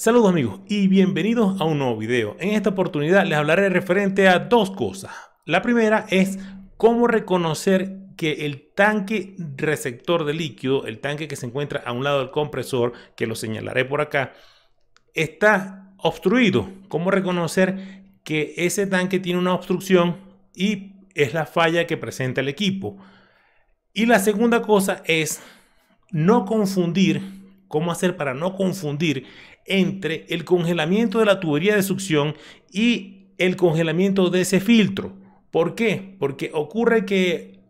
Saludos amigos y bienvenidos a un nuevo video. En esta oportunidad les hablaré referente a dos cosas. La primera es cómo reconocer que el tanque receptor de líquido, el tanque que se encuentra a un lado del compresor, que lo señalaré por acá, está obstruido. Cómo reconocer que ese tanque tiene una obstrucción y es la falla que presenta el equipo. Y la segunda cosa es no confundir, cómo hacer para no confundir entre el congelamiento de la tubería de succión y el congelamiento de ese filtro. ¿Por qué? Porque ocurre que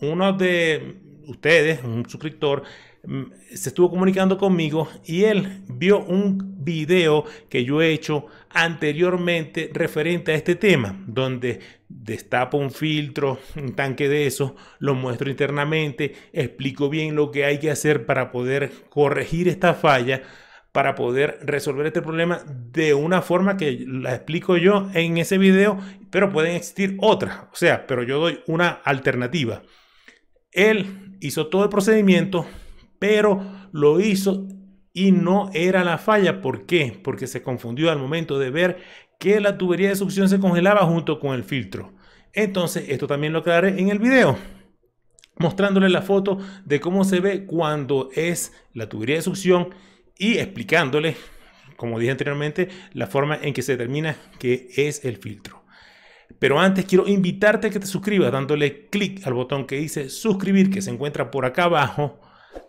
uno de ustedes, un suscriptor, mm, se estuvo comunicando conmigo y él vio un video que yo he hecho anteriormente referente a este tema, donde destapo un filtro, un tanque de eso, lo muestro internamente, explico bien lo que hay que hacer para poder corregir esta falla para poder resolver este problema de una forma que la explico yo en ese video, pero pueden existir otras, o sea, pero yo doy una alternativa. Él hizo todo el procedimiento, pero lo hizo y no era la falla. ¿Por qué? Porque se confundió al momento de ver que la tubería de succión se congelaba junto con el filtro. Entonces, esto también lo aclaré en el video mostrándole la foto de cómo se ve cuando es la tubería de succión y explicándole como dije anteriormente, la forma en que se determina que es el filtro. Pero antes quiero invitarte a que te suscribas dándole clic al botón que dice suscribir que se encuentra por acá abajo,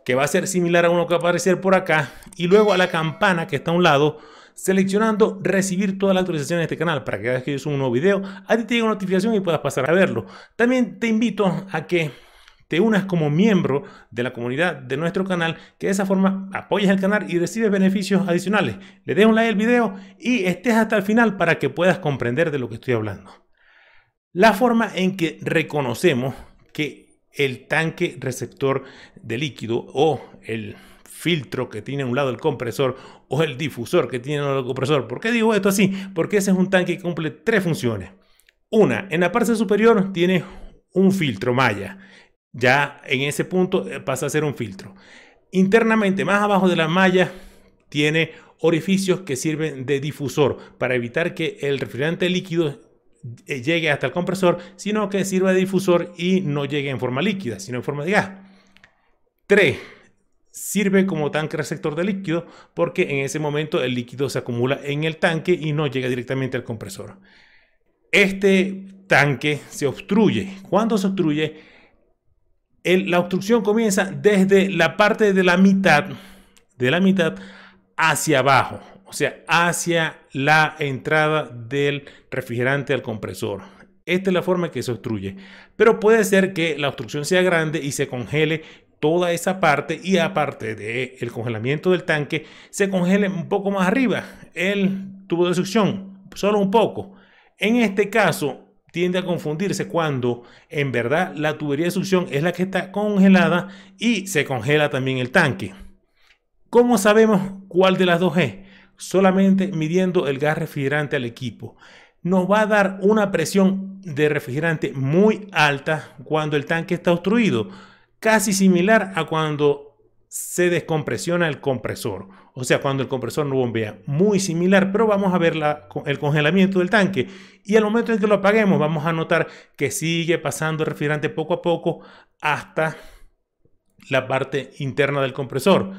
que va a ser similar a uno que va aparecer por acá, y luego a la campana que está a un lado, seleccionando recibir todas las actualizaciones de este canal para que vez que yo subo un nuevo video, a ti te llega una notificación y puedas pasar a verlo. También te invito a que te unas como miembro de la comunidad de nuestro canal, que de esa forma apoyas el canal y recibes beneficios adicionales. Le de un like al video y estés hasta el final para que puedas comprender de lo que estoy hablando. La forma en que reconocemos que el tanque receptor de líquido o el filtro que tiene a un lado el compresor o el difusor que tiene el compresor. ¿Por qué digo esto así? Porque ese es un tanque que cumple tres funciones. Una, en la parte superior tiene un filtro malla. Ya en ese punto eh, pasa a ser un filtro. Internamente, más abajo de la malla, tiene orificios que sirven de difusor para evitar que el refrigerante líquido eh, llegue hasta el compresor, sino que sirva de difusor y no llegue en forma líquida, sino en forma de gas. 3. Sirve como tanque receptor de líquido porque en ese momento el líquido se acumula en el tanque y no llega directamente al compresor. Este tanque se obstruye. Cuando se obstruye? la obstrucción comienza desde la parte de la mitad, de la mitad hacia abajo, o sea, hacia la entrada del refrigerante al compresor. Esta es la forma que se obstruye. Pero puede ser que la obstrucción sea grande y se congele toda esa parte y aparte del el congelamiento del tanque, se congele un poco más arriba el tubo de succión, solo un poco. En este caso, tiende a confundirse cuando en verdad la tubería de succión es la que está congelada y se congela también el tanque. ¿Cómo sabemos cuál de las dos es? Solamente midiendo el gas refrigerante al equipo. Nos va a dar una presión de refrigerante muy alta cuando el tanque está obstruido, casi similar a cuando se descompresiona el compresor, o sea, cuando el compresor no bombea. Muy similar, pero vamos a ver el congelamiento del tanque y al momento en que lo apaguemos vamos a notar que sigue pasando el refrigerante poco a poco hasta la parte interna del compresor.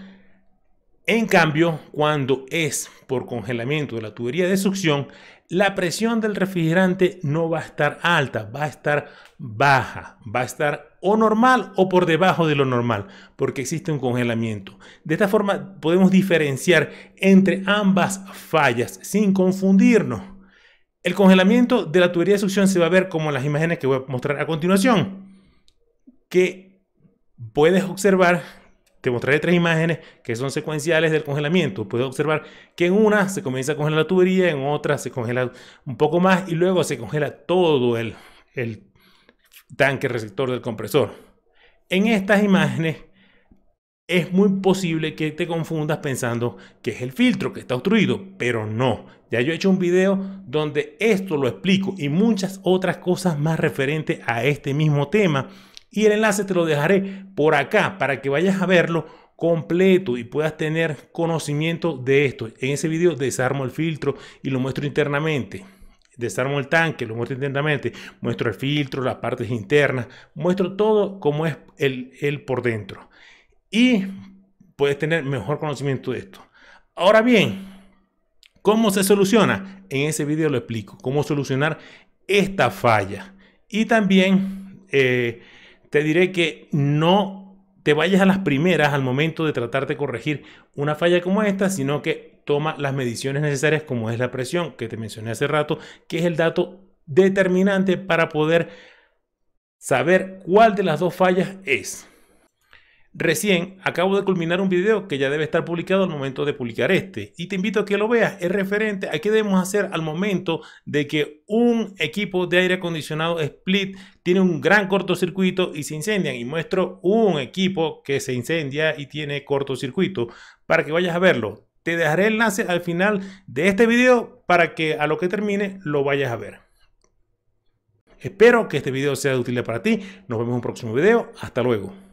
En cambio, cuando es por congelamiento de la tubería de succión, la presión del refrigerante no va a estar alta, va a estar baja, va a estar o normal o por debajo de lo normal, porque existe un congelamiento. De esta forma podemos diferenciar entre ambas fallas sin confundirnos. El congelamiento de la tubería de succión se va a ver como en las imágenes que voy a mostrar a continuación, que puedes observar, te mostraré tres imágenes que son secuenciales del congelamiento. Puedes observar que en una se comienza a congelar la tubería, en otra se congela un poco más y luego se congela todo el, el tanque receptor del compresor. En estas imágenes es muy posible que te confundas pensando que es el filtro que está obstruido, pero no. Ya yo he hecho un video donde esto lo explico y muchas otras cosas más referentes a este mismo tema. Y el enlace te lo dejaré por acá para que vayas a verlo completo y puedas tener conocimiento de esto. En ese video desarmo el filtro y lo muestro internamente desarmo el tanque, lo muestro intentamente muestro el filtro, las partes internas, muestro todo como es el, por dentro. Y puedes tener mejor conocimiento de esto. Ahora bien, ¿cómo se soluciona? En ese video lo explico, cómo solucionar esta falla. Y también eh, te diré que no te vayas a las primeras al momento de tratar de corregir una falla como esta, sino que toma las mediciones necesarias como es la presión que te mencioné hace rato, que es el dato determinante para poder saber cuál de las dos fallas es. Recién acabo de culminar un video que ya debe estar publicado al momento de publicar este y te invito a que lo veas. Es referente a qué debemos hacer al momento de que un equipo de aire acondicionado split tiene un gran cortocircuito y se incendian. Y muestro un equipo que se incendia y tiene cortocircuito para que vayas a verlo. Te dejaré el enlace al final de este video para que a lo que termine lo vayas a ver. Espero que este video sea útil para ti. Nos vemos en un próximo video. Hasta luego.